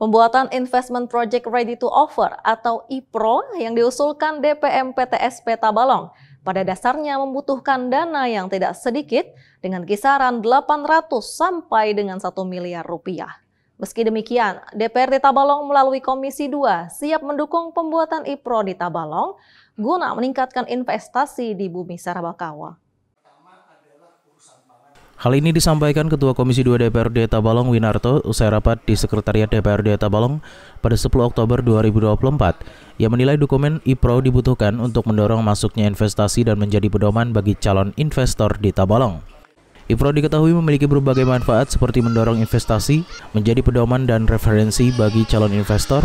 Pembuatan Investment Project Ready to Offer atau IPRO yang diusulkan DPM PTSP Tabalong pada dasarnya membutuhkan dana yang tidak sedikit dengan kisaran 800 sampai dengan 1 miliar rupiah. Meski demikian, DPRD Tabalong melalui Komisi 2 siap mendukung pembuatan IPRO di Tabalong guna meningkatkan investasi di bumi Sarabakawa. Hal ini disampaikan Ketua Komisi 2 DPRD Tabalong Winarto usai rapat di Sekretariat DPRD Tabalong pada 10 Oktober 2024. Ia menilai dokumen IPRO dibutuhkan untuk mendorong masuknya investasi dan menjadi pedoman bagi calon investor di Tabalong. IPRO diketahui memiliki berbagai manfaat seperti mendorong investasi, menjadi pedoman dan referensi bagi calon investor,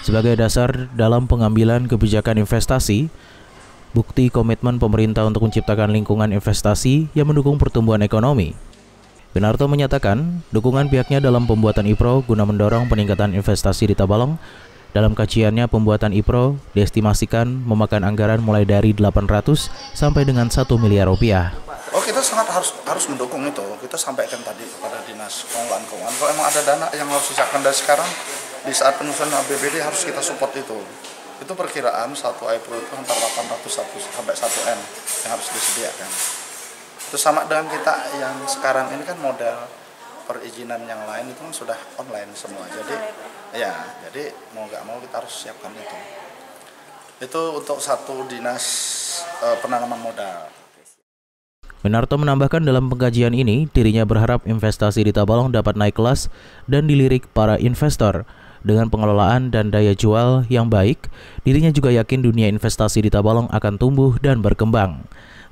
sebagai dasar dalam pengambilan kebijakan investasi, bukti komitmen pemerintah untuk menciptakan lingkungan investasi yang mendukung pertumbuhan ekonomi, Winarto menyatakan, dukungan pihaknya dalam pembuatan IPRO guna mendorong peningkatan investasi di Tabalong. Dalam kajiannya, pembuatan IPRO diestimasikan memakan anggaran mulai dari 800 sampai dengan 1 miliar rupiah. Oh, kita sangat harus harus mendukung itu. Kita sampaikan tadi kepada Dinas Pengelolaan Keuangan. Kalau emang ada dana yang harus disiapkan dari sekarang, di saat penyusunan APBD harus kita support itu. Itu perkiraan satu IPRO itu antara 800 sampai 1 M yang harus disediakan itu sama dengan kita yang sekarang ini kan model perizinan yang lain itu kan sudah online semua jadi ya jadi mau nggak mau kita harus siapkan itu itu untuk satu dinas e, penanaman modal Winarto menambahkan dalam pengkajian ini, dirinya berharap investasi di Tabalong dapat naik kelas dan dilirik para investor. Dengan pengelolaan dan daya jual yang baik, dirinya juga yakin dunia investasi di Tabalong akan tumbuh dan berkembang.